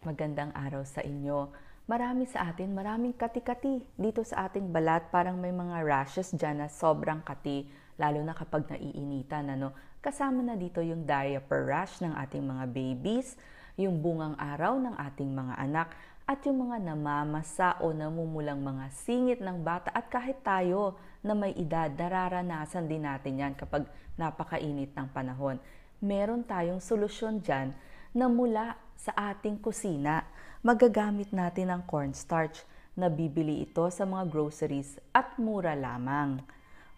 Magandang araw sa inyo. Marami sa atin, maraming kati-kati dito sa ating balat. Parang may mga rashes dyan na sobrang kati, lalo na kapag naiinitan. Ano? Kasama na dito yung diaper rash ng ating mga babies, yung bungang araw ng ating mga anak, at yung mga namamasa o namumulang mga singit ng bata at kahit tayo na may edad, nararanasan din natin yan kapag napakainit ng panahon. Meron tayong solusyon dyan na mula sa ating kusina, magagamit natin ang cornstarch na bibili ito sa mga groceries at mura lamang.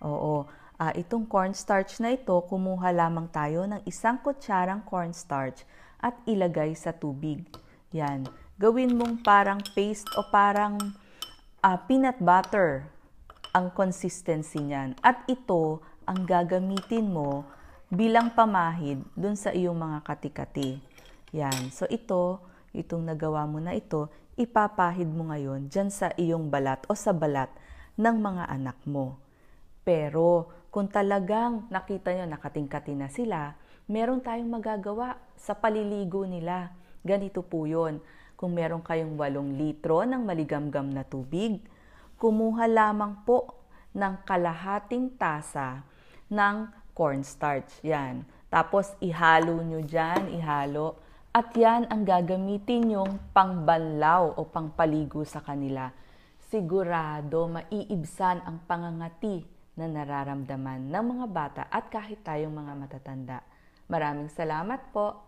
Oo, uh, itong cornstarch na ito, kumuha lamang tayo ng isang kutsarang cornstarch at ilagay sa tubig. Yan. Gawin mong parang paste o parang uh, peanut butter ang consistency niyan. At ito ang gagamitin mo bilang pamahid dun sa iyong mga katikati. Yan. So ito, itong nagawa mo na ito, ipapahid mo ngayon dyan sa iyong balat o sa balat ng mga anak mo. Pero kung talagang nakita nyo nakatingkati na sila, meron tayong magagawa sa paliligo nila. Ganito po yun. Kung meron kayong walong litro ng maligamgam na tubig, kumuha lamang po ng kalahating tasa ng cornstarch. Yan. Tapos ihalo nyo dyan, ihalo. At yan ang gagamitin yung pangbanlaw o pangpaligo sa kanila. Sigurado maiibsan ang pangangati na nararamdaman ng mga bata at kahit tayong mga matatanda. Maraming salamat po!